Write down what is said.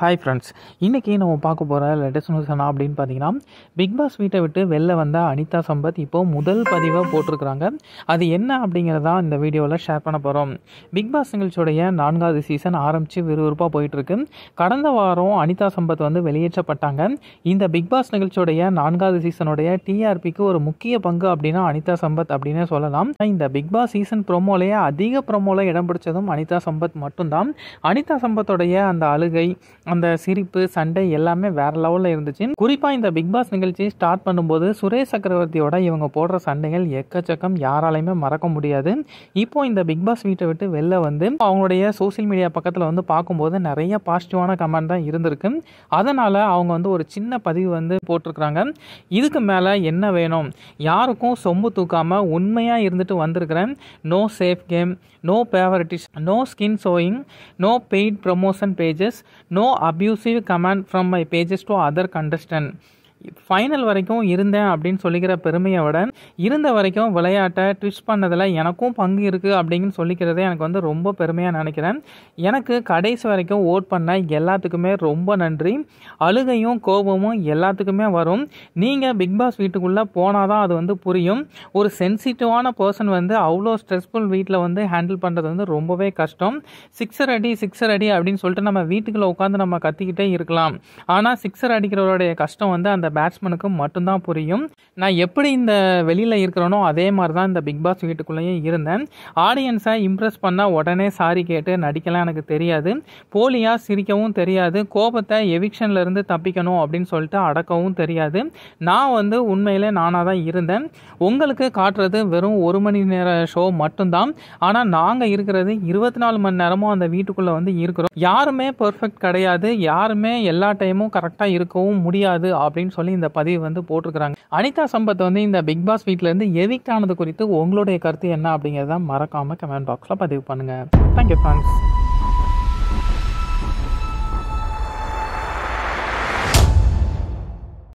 hi friends இன்றைக்கி நம்ம பார்க்க போகிற லேட்டஸ்ட் நியூஸ் என்ன அப்படின்னு பார்த்தீங்கன்னா பிக் பாஸ் வீட்டை விட்டு வெளில வந்த அனிதா சம்பத் இப்போது முதல் பதிவாக போட்டிருக்கிறாங்க அது என்ன அப்படிங்கிறதா இந்த வீடியோவில் ஷேர் பண்ண போகிறோம் பிக் பாஸ் நிகழ்ச்சியோடைய நான்காவது சீசன் ஆரம்பித்து விறுவிறுப்பாக போயிட்டுருக்கு கடந்த வாரம் அனிதா சம்பத் வந்து வெளியேற்றப்பட்டாங்க இந்த பிக் பாஸ் நிகழ்ச்சியோடைய நான்காவது சீசனுடைய டிஆர்பிக்கு ஒரு முக்கிய பங்கு அப்படின்னா அனிதா சம்பத் அப்படின்னே சொல்லலாம் இந்த பிக் பாஸ் சீசன் ப்ரோமோலேயே அதிக ப்ரோமோவில் இடம் பிடிச்சதும் அனிதா சம்பத் மட்டும்தான் அனிதா சம்பத்தோடைய அந்த அழுகை அந்த சிரிப்பு சண்டை எல்லாமே வேற லெவலில் இருந்துச்சு குறிப்பாக இந்த பிக் பாஸ் நிகழ்ச்சி ஸ்டார்ட் பண்ணும்போது சுரேஷ் சக்கரவர்த்தியோட இவங்க போடுற சண்டைகள் எக்கச்சக்கம் யாராலையுமே மறக்க முடியாது இப்போ இந்த பிக் பாஸ் வீட்டை விட்டு வெளில வந்து அவங்களுடைய சோசியல் மீடியா பக்கத்தில் வந்து பார்க்கும்போது நிறைய பாசிட்டிவான கமெண்ட் தான் இருந்திருக்கு அதனால் அவங்க வந்து ஒரு சின்ன பதிவு வந்து போட்டிருக்கிறாங்க இதுக்கு மேலே என்ன வேணும் யாருக்கும் சொம்பு தூக்காமல் உண்மையாக இருந்துட்டு வந்திருக்கிறேன் no safe game no favourites no skin showing no paid promotion pages no abusive comment from my pages to other contestant final வரைக்கும் இருந்தேன் அப்படின்னு சொல்லிக்கிற பெருமையை விட இருந்த வரைக்கும் விளையாட்டை ட்விச் பண்ணதில் எனக்கும் பங்கு இருக்குது அப்படின்னு சொல்லிக்கிறதே எனக்கு வந்து ரொம்ப பெருமையாக நினைக்கிறேன் எனக்கு கடைசி வரைக்கும் ஓட் பண்ண எல்லாத்துக்குமே ரொம்ப நன்றி அழுகையும் கோபமும் எல்லாத்துக்குமே வரும் நீங்கள் பிக் பாஸ் வீட்டுக்குள்ளே போனால் தான் அது வந்து புரியும் ஒரு சென்சிட்டிவான பர்சன் வந்து அவ்வளோ ஸ்ட்ரெஸ்ஃபுல் வீட்டில் வந்து ஹேண்டில் பண்ணுறது வந்து ரொம்பவே கஷ்டம் சிக்ஸர் அடி சிக்ஸர் அடி அப்படின்னு சொல்லிட்டு நம்ம வீட்டுக்குள்ளே உட்காந்து நம்ம கத்திக்கிட்டே இருக்கலாம் ஆனால் சிக்ஸர் அடிக்கிறவருடைய கஷ்டம் வந்து அந்த பேட்ஸ்மனுக்கு மட்டும்தான் புரியும் நான் எப்படி இந்த வெளியில் இருக்கிறேனோ அதே மாதிரி தான் இந்த பிக் பாஸ் வீட்டுக்குள்ளேயும் இருந்தேன் ஆடியன்ஸை இம்ப்ரெஸ் பண்ணால் உடனே சாரி கேட்டு நடிக்கலாம் எனக்கு தெரியாது போலியாக சிரிக்கவும் தெரியாது கோபத்தை எவிக்ஷன்லேருந்து தப்பிக்கணும் அப்படின்னு சொல்லிட்டு அடக்கவும் தெரியாது நான் வந்து உண்மையில் நானாக தான் இருந்தேன் உங்களுக்கு காட்டுறது வெறும் ஒரு மணி நேர ஷோ மட்டும்தான் ஆனால் நாங்கள் இருக்கிறது இருபத்தி நாலு மணி நேரமும் அந்த வீட்டுக்குள்ளே வந்து இருக்கிறோம் யாருமே பெர்ஃபெக்ட் கிடையாது யாருமே எல்லா டைமும் கரெக்டாக இருக்கவும் முடியாது அப்படின்னு சொல்லி இந்த பதிவு வந்து போட்டிருக்கிறாங்க அனிதா சம்பத் வந்து இந்த பிக் பாஸ் வீட்டிலேருந்து எதிக்ட் ஆனது குறித்து உங்களுடைய கருத்து என்ன அப்படிங்கிறத மறக்காமல் கமெண்ட் பாக்ஸில் பதிவு பண்ணுங்கள் தேங்க்யூ ஃப்ரெண்ட்ஸ்